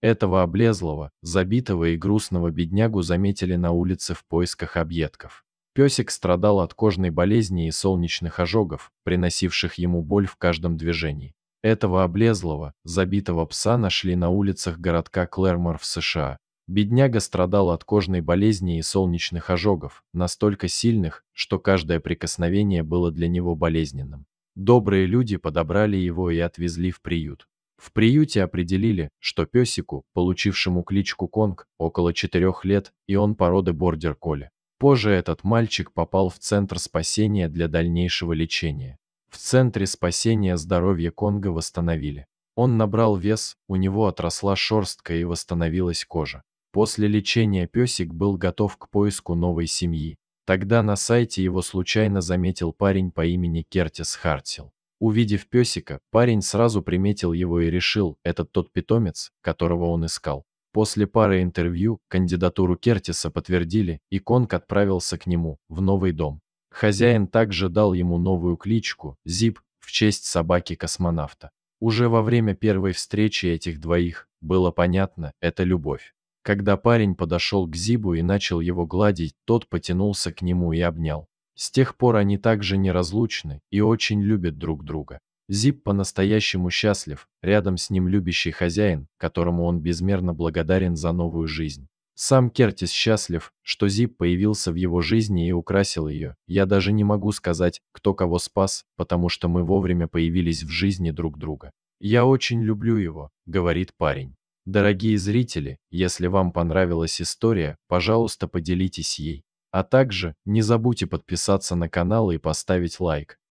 Этого облезлого, забитого и грустного беднягу заметили на улице в поисках объедков. Песик страдал от кожной болезни и солнечных ожогов, приносивших ему боль в каждом движении. Этого облезлого, забитого пса нашли на улицах городка Клермор в США. Бедняга страдал от кожной болезни и солнечных ожогов, настолько сильных, что каждое прикосновение было для него болезненным. Добрые люди подобрали его и отвезли в приют. В приюте определили, что песику, получившему кличку Конг, около четырех лет, и он породы бордер-коли. Позже этот мальчик попал в Центр спасения для дальнейшего лечения. В Центре спасения здоровье Конга восстановили. Он набрал вес, у него отросла шерстка и восстановилась кожа. После лечения песик был готов к поиску новой семьи. Тогда на сайте его случайно заметил парень по имени Кертис Хартил. Увидев песика, парень сразу приметил его и решил, это тот питомец, которого он искал. После пары интервью кандидатуру Кертиса подтвердили, и Конг отправился к нему, в новый дом. Хозяин также дал ему новую кличку «Зип» в честь собаки-космонавта. Уже во время первой встречи этих двоих было понятно, это любовь. Когда парень подошел к Зибу и начал его гладить, тот потянулся к нему и обнял. С тех пор они также неразлучны и очень любят друг друга. Зип по-настоящему счастлив, рядом с ним любящий хозяин, которому он безмерно благодарен за новую жизнь. Сам Кертис счастлив, что Зип появился в его жизни и украсил ее. Я даже не могу сказать, кто кого спас, потому что мы вовремя появились в жизни друг друга. «Я очень люблю его», — говорит парень. Дорогие зрители, если вам понравилась история, пожалуйста, поделитесь ей. А также не забудьте подписаться на канал и поставить лайк.